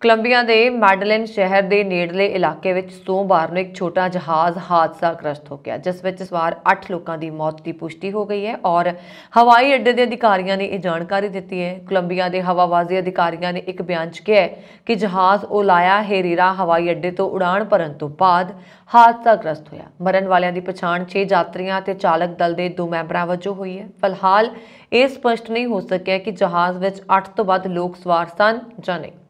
Columbia ਦੇ Madeleine ਸ਼ਹਿਰ ਦੇ ਨੇੜਲੇ ਇਲਾਕੇ ਵਿੱਚ ਸੋਮਵਾਰ ਨੂੰ ਇੱਕ ਛੋਟਾ ਜਹਾਜ਼ ਹਾਦਸਾ ਗ੍ਰਸਤ ਹੋ ਗਿਆ ਜਿਸ ਵਿੱਚ ਸਵਾਰ 8 ਲੋਕਾਂ ਦੀ ਮੌਤ ਦੀ ਪੁਸ਼ਟੀ ਹੋ ਗਈ ਹੈ ਔਰ ਹਵਾਈ ਅੱਡੇ ਦੇ ਅਧਿਕਾਰੀਆਂ ਨੇ ਇਹ ਜਾਣਕਾਰੀ ਦਿੱਤੀ ਹੈ ਕੋਲੰਬੀਆ ਦੇ ਹਵਾਵਾਜ਼ੀ ਅਧਿਕਾਰੀਆਂ ਨੇ ਇੱਕ ਬਿਆਨ 'ਚ ਕਿਹਾ ਕਿ ਜਹਾਜ਼ ਓਲਾਇਆ ਹੇਰੀਰਾ ਹਵਾਈ ਅੱਡੇ ਤੋਂ ਉਡਾਣ ਭਰਨ ਤੋਂ ਬਾਅਦ ਹਾਦਸਾ ਗ੍ਰਸਤ ਹੋਇਆ ਮਰਨ ਵਾਲਿਆਂ ਦੀ ਪਛਾਣ 6 ਯਾਤਰੀਆਂ ਤੇ ਚਾਲਕ ਦਲ ਦੇ ਦੋ ਮੈਂਬਰਾਂ ਵਜੋਂ ਹੋਈ ਹੈ ਫਿਲਹਾਲ ਇਹ ਸਪਸ਼ਟ ਨਹੀਂ ਹੋ ਸਕਿਆ ਕਿ ਜਹਾਜ਼ ਵਿੱਚ 8 ਤੋਂ ਵੱਧ ਲੋਕ ਸਵਾਰ ਸਨ ਜਾਂ ਨਹੀਂ